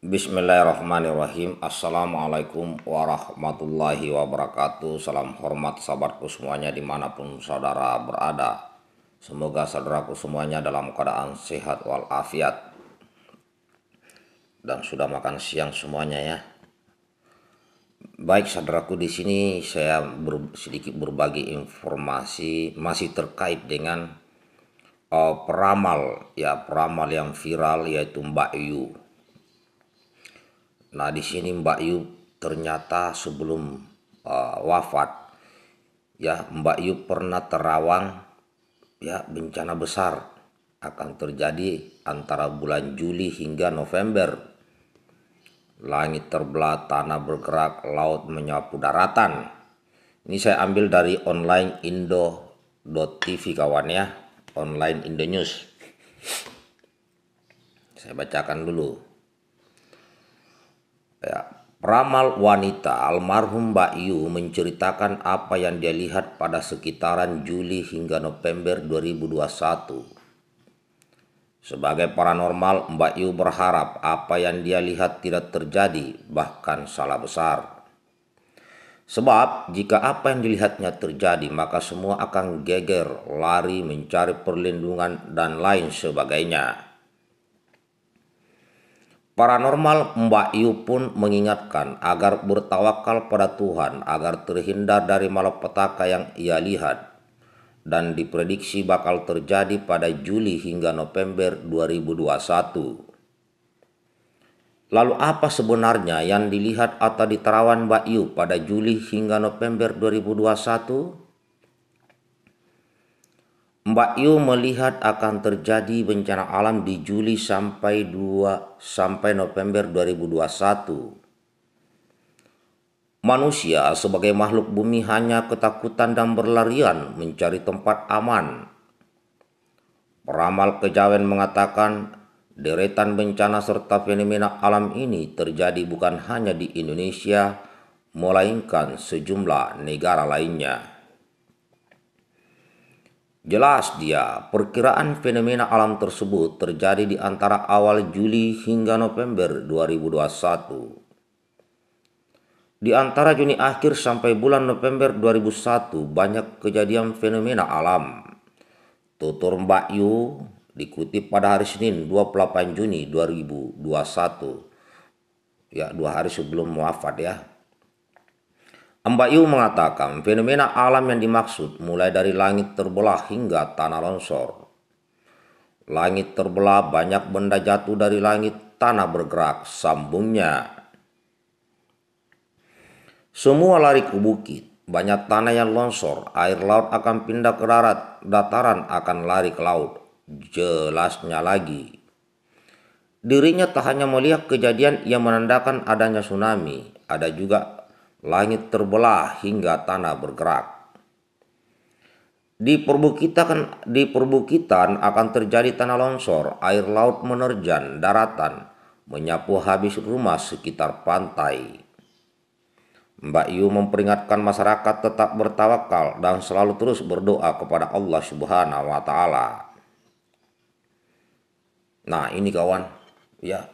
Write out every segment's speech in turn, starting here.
Bismillahirrahmanirrahim Assalamualaikum warahmatullahi wabarakatuh Salam hormat sahabatku semuanya dimanapun saudara berada Semoga saudaraku semuanya dalam keadaan sehat walafiat Dan sudah makan siang semuanya ya Baik saudaraku di sini saya ber, sedikit berbagi informasi masih terkait dengan uh, peramal ya peramal yang viral yaitu Mbak Yu Nah di sini Mbak Yu ternyata sebelum uh, wafat ya Mbak Yu pernah terawang ya bencana besar akan terjadi antara bulan Juli hingga November. Langit terbelah, tanah bergerak, laut menyapu daratan. Ini saya ambil dari online indo.tv kawan ya, online Indonews. Saya bacakan dulu. Ya, Ramal wanita almarhum Mbak Yu menceritakan apa yang dia lihat pada sekitaran Juli hingga November 2021. Sebagai paranormal, Mbak Yu berharap apa yang dia lihat tidak terjadi, bahkan salah besar. Sebab jika apa yang dilihatnya terjadi, maka semua akan geger, lari, mencari perlindungan, dan lain sebagainya. Paranormal Mbak Yu pun mengingatkan agar bertawakal pada Tuhan agar terhindar dari malapetaka yang ia lihat dan diprediksi bakal terjadi pada Juli hingga November 2021. Lalu apa sebenarnya yang dilihat atau diterawan Mbak Yu pada Juli hingga November 2021? Mbak Yu melihat akan terjadi bencana alam di Juli sampai 2 sampai November 2021. Manusia sebagai makhluk bumi hanya ketakutan dan berlarian mencari tempat aman. Peramal kejawen mengatakan deretan bencana serta fenomena alam ini terjadi bukan hanya di Indonesia, melainkan sejumlah negara lainnya. Jelas dia, perkiraan fenomena alam tersebut terjadi di antara awal Juli hingga November 2021. Di antara Juni akhir sampai bulan November 2001 banyak kejadian fenomena alam. Tutur Mbak Yu dikutip pada hari Senin 28 Juni 2021. Ya, dua hari sebelum wafat ya, Yu mengatakan fenomena alam yang dimaksud mulai dari langit terbelah hingga tanah longsor. Langit terbelah banyak benda jatuh dari langit, tanah bergerak, sambungnya. Semua lari ke bukit, banyak tanah yang longsor, air laut akan pindah ke darat, dataran akan lari ke laut. Jelasnya lagi, Dirinya tak hanya melihat kejadian yang menandakan adanya tsunami, ada juga langit terbelah hingga tanah bergerak. Di perbukitan, kan, di perbukitan akan terjadi tanah longsor, air laut menerjan daratan, menyapu habis rumah sekitar pantai. Mbak Yu memperingatkan masyarakat tetap bertawakal dan selalu terus berdoa kepada Allah Subhanahu wa taala. Nah, ini kawan, ya.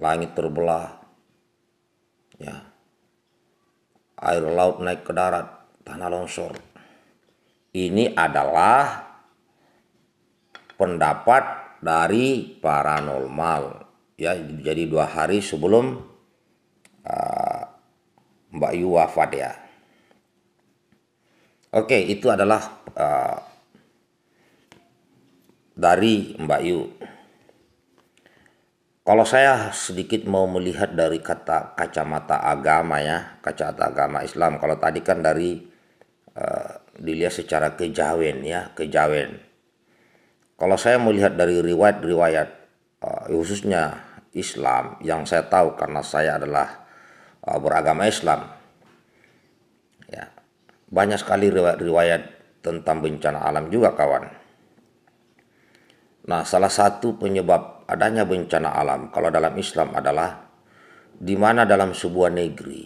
Langit terbelah. Ya, air laut naik ke darat, tanah longsor. Ini adalah pendapat dari paranormal. Ya, jadi dua hari sebelum uh, Mbak Yu wafat ya. Oke, itu adalah uh, dari Mbak Yu. Kalau saya sedikit mau melihat dari kata kacamata agama ya, kacamata agama Islam. Kalau tadi kan dari uh, dilihat secara kejawen ya, kejawen. Kalau saya melihat dari riwayat-riwayat uh, khususnya Islam yang saya tahu karena saya adalah uh, beragama Islam. Ya. Banyak sekali riwayat-riwayat tentang bencana alam juga kawan. Nah, salah satu penyebab adanya bencana alam kalau dalam Islam adalah di mana dalam sebuah negeri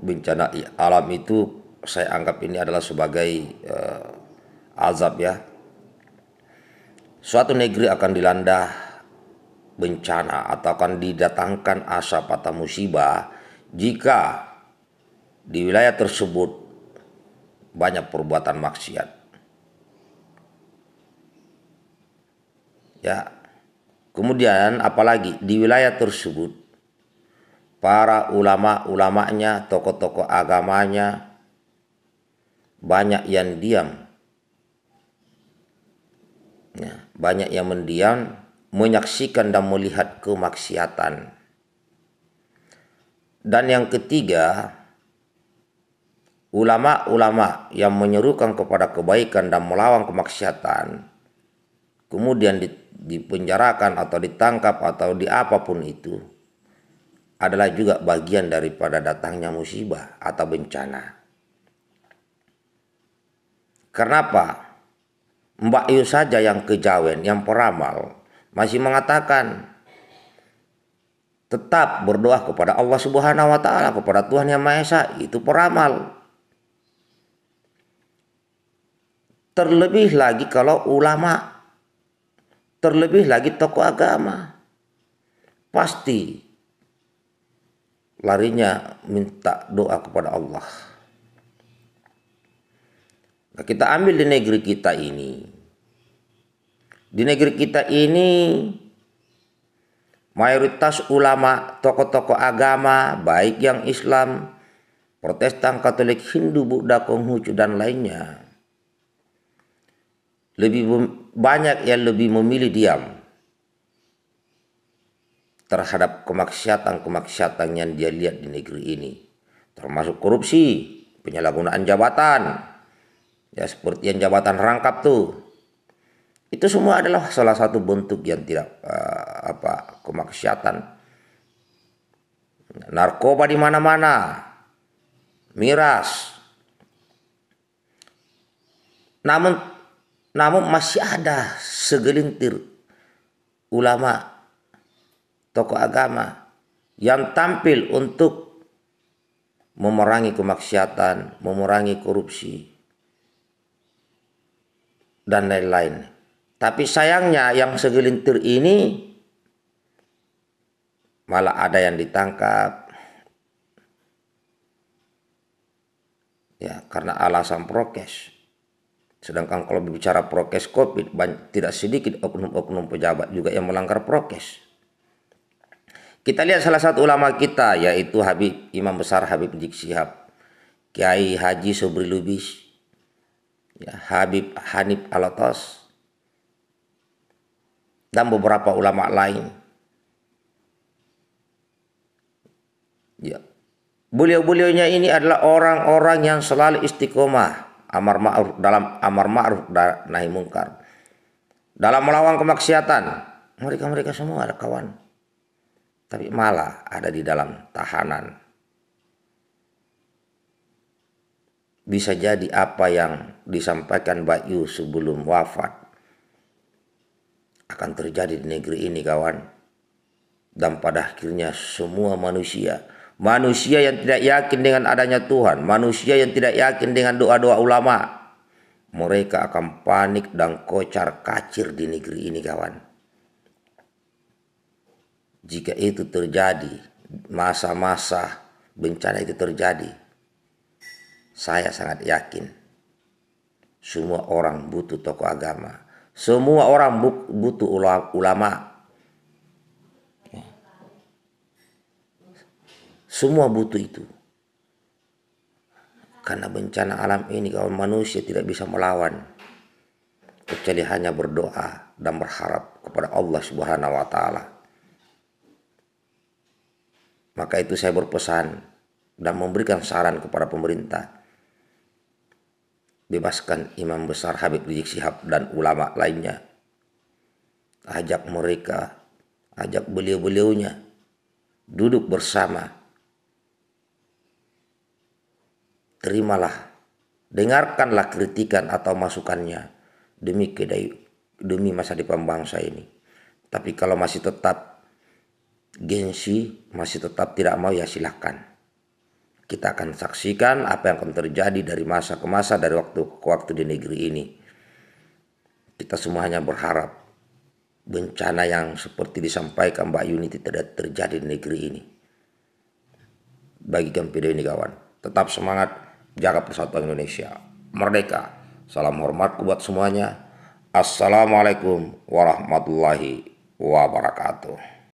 bencana alam itu saya anggap ini adalah sebagai uh, azab ya. Suatu negeri akan dilanda bencana atau akan didatangkan asap atau musibah jika di wilayah tersebut banyak perbuatan maksiat. Ya, Kemudian apalagi di wilayah tersebut para ulama-ulamanya, tokoh-tokoh agamanya banyak yang diam. Ya, banyak yang mendiam menyaksikan dan melihat kemaksiatan. Dan yang ketiga, ulama-ulama yang menyerukan kepada kebaikan dan melawan kemaksiatan kemudian di dipenjarakan atau ditangkap atau di apapun itu adalah juga bagian daripada datangnya musibah atau bencana. Kenapa? Mbak Yu saja yang kejawen, yang peramal, masih mengatakan tetap berdoa kepada Allah Subhanahu wa taala, kepada Tuhan Yang Maha Esa, itu peramal. Terlebih lagi kalau ulama terlebih lagi tokoh agama. Pasti larinya minta doa kepada Allah. Nah, kita ambil di negeri kita ini. Di negeri kita ini mayoritas ulama, tokoh-tokoh agama, baik yang Islam, Protestan, Katolik, Hindu, Buddha, Konghucu dan lainnya lebih banyak yang lebih memilih diam terhadap kemaksiatan-kemaksiatan yang dia lihat di negeri ini termasuk korupsi penyalahgunaan jabatan ya seperti yang jabatan rangkap tuh itu semua adalah salah satu bentuk yang tidak uh, apa kemaksiatan narkoba di mana-mana miras namun namun masih ada segelintir ulama, tokoh agama yang tampil untuk memerangi kemaksiatan, memerangi korupsi, dan lain-lain. Tapi sayangnya yang segelintir ini malah ada yang ditangkap, ya karena alasan prokes Sedangkan kalau berbicara prokes COVID, banyak, tidak sedikit oknum-oknum pejabat juga yang melanggar prokes. Kita lihat salah satu ulama kita yaitu Habib Imam Besar Habib Dik Syihab, Kiai Haji Sobri Lubis, ya, Habib Hanif Alatas, dan beberapa ulama lain. Ya. Beliau-beliaunya ini adalah orang-orang yang selalu istiqomah amar ma'ruf dalam amar ma'ruf nahi mungkar. Dalam melawan kemaksiatan, mereka-mereka semua ada kawan. Tapi malah ada di dalam tahanan. Bisa jadi apa yang disampaikan Bayu sebelum wafat akan terjadi di negeri ini kawan. Dan pada akhirnya semua manusia manusia yang tidak yakin dengan adanya Tuhan, manusia yang tidak yakin dengan doa-doa ulama, mereka akan panik dan kocar kacir di negeri ini kawan. Jika itu terjadi, masa-masa bencana itu terjadi, saya sangat yakin semua orang butuh tokoh agama, semua orang butuh ulama, Semua butuh itu. Karena bencana alam ini kawan manusia tidak bisa melawan. Kecuali hanya berdoa dan berharap kepada Allah subhanahu wa ta'ala. Maka itu saya berpesan dan memberikan saran kepada pemerintah bebaskan imam besar Habib Rizik Sihab dan ulama lainnya. Ajak mereka, ajak beliau-beliaunya duduk bersama terimalah, dengarkanlah kritikan atau masukannya demi kedai, demi masa depan bangsa ini. Tapi kalau masih tetap gengsi, masih tetap tidak mau ya silahkan. Kita akan saksikan apa yang akan terjadi dari masa ke masa, dari waktu ke waktu di negeri ini. Kita semua hanya berharap bencana yang seperti disampaikan Mbak Yuni tidak terjadi di negeri ini. Bagikan video ini kawan. Tetap semangat jaga persatuan Indonesia. Merdeka. Salam hormat buat semuanya. Assalamualaikum warahmatullahi wabarakatuh.